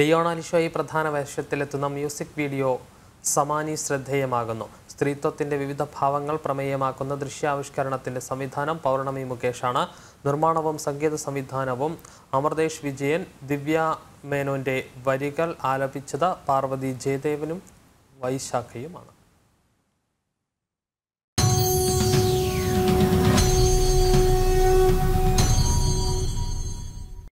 Leon അലിഷോയി പ്രധാന വേഷത്തിലെത്തുന്ന music video സമാനി ശ്രദ്ധേയമാകുന്നു സ്ത്രീത്വത്തിന്റെ വിവിധ ഭാവങ്ങൾ പ്രമേയമാക്കുന്ന ദൃശ്യാവിഷ്കരണത്തിന്റെ സംവിധാനം പൗർണമി മുകേഷാണ് നിർമ്മാണവും സംഗീത സംവിധാനവും അമർദേശ് വിജയൻ ദിവ്യ മേനോന്റെ വരികൾ ആലപിച്ചത് പാർവതി ജയദേവനും വൈശാഖയുമാണ്